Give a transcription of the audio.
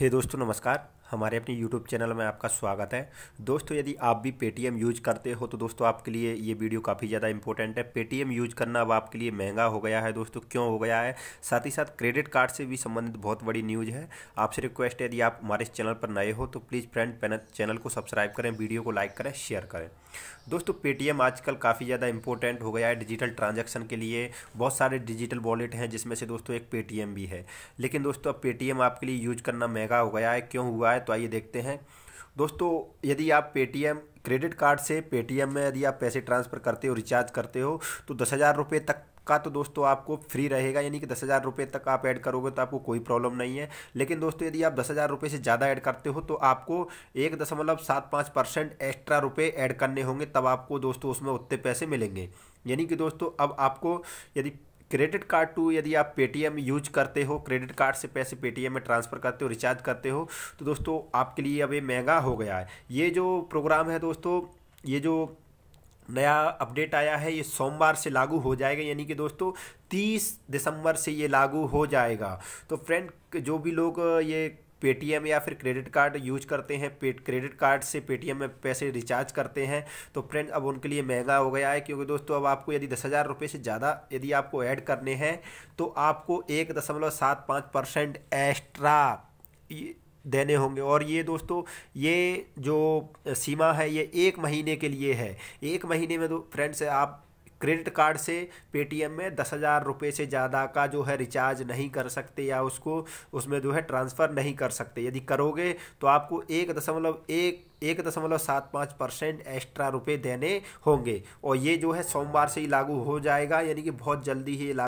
हे दोस्तों नमस्कार हमारे अपने YouTube चैनल में आपका स्वागत है दोस्तों यदि आप भी पेटीएम यूज करते हो तो दोस्तों आपके लिए ये वीडियो काफ़ी ज़्यादा इंपॉर्टेंट है पेटीएम यूज करना अब आपके लिए महंगा हो गया है दोस्तों क्यों हो गया है साथ ही साथ क्रेडिट कार्ड से भी संबंधित बहुत बड़ी न्यूज़ है आपसे रिक्वेस्ट है यदि आप हमारे इस चैनल पर नए हो तो प्लीज़ फ्रेंड चैनल को सब्सक्राइब करें वीडियो को लाइक करें शेयर करें दोस्तों पेटीएम आजकल काफ़ी ज़्यादा इंपॉर्टेंट हो गया है डिजिटल ट्रांजेक्शन के लिए बहुत सारे डिजिटल वॉलेट हैं जिसमें से दोस्तों एक पेटीएम भी है लेकिन दोस्तों अब पेटीएम आपके लिए यूज करना महंगा हो गया है क्यों हुआ है है तो आइए देखते हैं दोस्तों यदि आप पेटीएम क्रेडिट कार्ड से पेटीएम में यदि आप पैसे ट्रांसफ़र करते हो रिचार्ज करते हो तो दस हज़ार तक का तो दोस्तों आपको फ्री रहेगा यानी कि दस हज़ार रुपये तक आप ऐड करोगे तो आपको कोई प्रॉब्लम नहीं है लेकिन दोस्तों यदि आप दस हज़ार रुपये से ज़्यादा ऐड करते हो तो आपको एक दशमलव सात पाँच परसेंट एक्स्ट्रा रुपये ऐड करने होंगे तब आपको दोस्तों उसमें उतने पैसे मिलेंगे यानी कि दोस्तों अब आपको यदि क्रेडिट कार्ड टू यदि आप पेटीएम यूज करते हो क्रेडिट कार्ड से पैसे पेटीएम में ट्रांसफ़र करते हो रिचार्ज करते हो तो दोस्तों आपके लिए अब ये महंगा हो गया है ये जो प्रोग्राम है दोस्तों ये जो नया अपडेट आया है ये सोमवार से लागू हो जाएगा यानी कि दोस्तों 30 दिसंबर से ये लागू हो जाएगा तो फ्रेंड जो भी लोग ये पेटीएम या फिर क्रेडिट कार्ड यूज करते हैं पे क्रेडिट कार्ड से पेटीएम में पैसे रिचार्ज करते हैं तो फ्रेंड अब उनके लिए महंगा हो गया है क्योंकि दोस्तों अब आपको यदि दस हज़ार रुपये से ज़्यादा यदि आपको ऐड करने हैं तो आपको एक दशमलव सात पाँच परसेंट एक्स्ट्रा देने होंगे और ये दोस्तों ये जो सीमा है ये एक महीने के लिए है एक महीने में तो फ्रेंड्स आप क्रेडिट कार्ड से पेटीएम में दस हज़ार रुपये से ज़्यादा का जो है रिचार्ज नहीं कर सकते या उसको उसमें जो है ट्रांसफ़र नहीं कर सकते यदि करोगे तो आपको एक दशमलव एक एक दशमलव सात पाँच परसेंट एक्स्ट्रा रुपये देने होंगे और ये जो है सोमवार से ही लागू हो जाएगा यानी कि बहुत जल्दी ही लागू